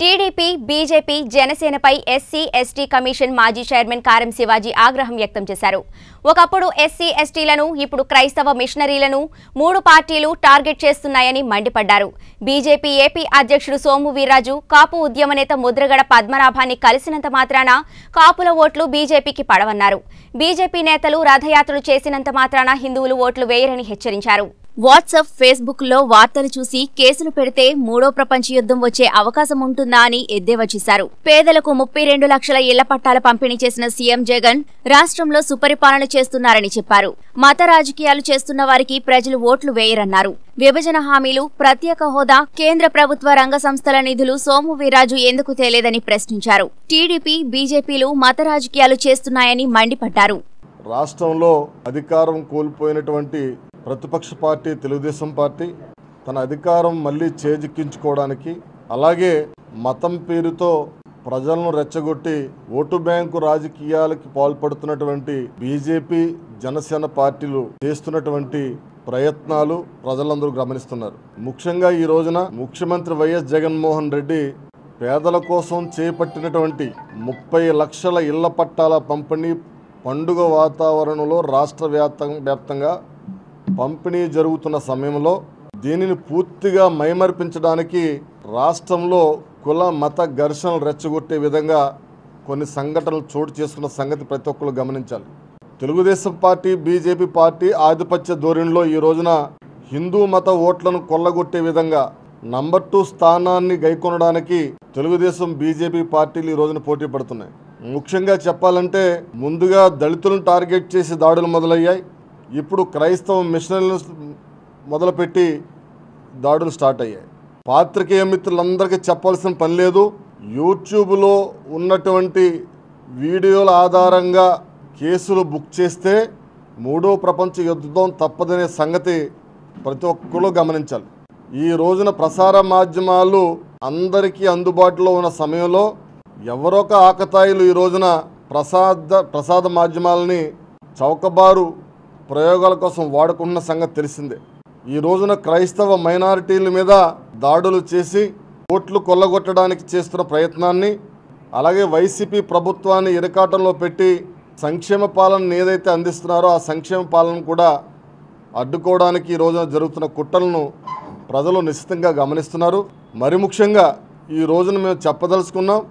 TDP BJP జనసేనపై SC ST commission మాజీ chairman Karam Shivaji ఆగ్రహం వ్యక్తం చేశారు ఒకప్పుడు ఎస్సీ ఎస్టీలను ఇప్పుడు క్రైస్తవ మిషనరీలను మూడు పార్టీలు టార్గెట్ చేస్తున్నాయని మండిపడ్డారు బీజేపీ ఏపీ అధ్యక్షుడు సోము వీర్రాజు కాపు ఉద్యమ నేత ముద్రగడ పద్మనాభాన్ని కలిసినంత మాత్రాన కాపుల ఓట్లు బీజేపీకి పడవన్నారు బీజేపీ నేతలు రథయాత్రలు చేసినంత మాత్రాన హిందువులు ఓట్లు వేయరని హెచ్చరించారు వాట్సాప్ ఫేస్బుక్లో వార్తలు చూసి కేసులు పెడితే మూడో ప్రపంచ యుద్ధం వచ్చే అవకాశం ఉంటుందా అని ఎద్దేవా చేశారు పేదలకు ముప్పై రెండు లక్షల ఇళ్ల పట్టాల పంపిణీ చేసిన సీఎం జగన్ రాష్ట్రంలో సుపరిపాలన చేస్తున్నారని చెప్పారు మత రాజకీయాలు చేస్తున్న వారికి ప్రజలు ఓట్లు వేయరన్నారు విభజన హామీలు ప్రత్యేక హోదా కేంద్ర ప్రభుత్వ రంగ సంస్థల నిధులు సోము వీరాజు ఎందుకు తేలేదని ప్రశ్నించారు టీడీపీ బీజేపీలు మత రాజకీయాలు చేస్తున్నాయని మండిపడ్డారు రాష్ట్రంలో అధికారం కోల్పోయినటువంటి ప్రతిపక్ష పార్టీ తెలుగుదేశం పార్టీ తన అధికారం మళ్ళీ చేజిక్కించుకోవడానికి అలాగే మతం పేరుతో ప్రజలను రెచ్చగొట్టి ఓటు బ్యాంకు రాజకీయాలకి పాల్పడుతున్నటువంటి బీజేపీ జనసేన పార్టీలు చేస్తున్నటువంటి ప్రయత్నాలు ప్రజలందరూ గమనిస్తున్నారు ముఖ్యంగా ఈ రోజున ముఖ్యమంత్రి వైఎస్ జగన్మోహన్ రెడ్డి పేదల కోసం చేపట్టినటువంటి ముప్పై లక్షల ఇళ్ల పట్టాల పంపిణీ పండుగ వాతావరణంలో రాష్ట్ర వ్యాప్తంగా పంపిణీ జరుగుతున్న సమయంలో దీనిని పూర్తిగా మైమర్పించడానికి రాష్ట్రంలో కుల మత ఘర్షణలు రెచ్చగొట్టే విధంగా కొన్ని సంఘటనలు చోటు చేసుకున్న సంగతి ప్రతి ఒక్కరు గమనించాలి తెలుగుదేశం పార్టీ బీజేపీ పార్టీ ఆధిపత్య ధోరణిలో ఈ రోజున హిందూ మత ఓట్లను కొల్లగొట్టే విధంగా నంబర్ టూ స్థానాన్ని గైకొనడానికి తెలుగుదేశం బీజేపీ పార్టీలు ఈ రోజున పోటీ పడుతున్నాయి ముఖ్యంగా చెప్పాలంటే ముందుగా దళితులను టార్గెట్ చేసి దాడులు మొదలయ్యాయి ఇప్పుడు క్రైస్తవ మిషనరీలను మొదలుపెట్టి దాడులు స్టార్ట్ అయ్యాయి పాత్రికేయ మిత్రులందరికీ చెప్పాల్సిన పని లేదు యూట్యూబ్లో ఉన్నటువంటి వీడియోల ఆధారంగా కేసులు బుక్ చేస్తే మూడో ప్రపంచ యుద్ధం తప్పదనే సంగతి ప్రతి ఒక్కరూ గమనించాలి ఈ రోజున ప్రసార మాధ్యమాలు అందరికీ అందుబాటులో ఉన్న సమయంలో ఎవరొక ఆకతాయిలు ఈ రోజున ప్రసాద ప్రసాద మాధ్యమాలని చౌకబారు ప్రయోగాల కోసం వాడుకుంటున్న సంగతి తెలిసిందే ఈ రోజున క్రైస్తవ మైనారిటీల మీద దాడులు చేసి ఓట్లు కొల్లగొట్టడానికి చేస్తున్న ప్రయత్నాన్ని అలాగే వైసీపీ ప్రభుత్వాన్ని ఇరకాటంలో పెట్టి సంక్షేమ పాలన ఏదైతే అందిస్తున్నారో ఆ సంక్షేమ పాలన కూడా అడ్డుకోవడానికి ఈ రోజున జరుగుతున్న కుట్రలను ప్రజలు నిశ్చితంగా గమనిస్తున్నారు మరి ముఖ్యంగా ఈ రోజున మేము చెప్పదలుచుకున్నాం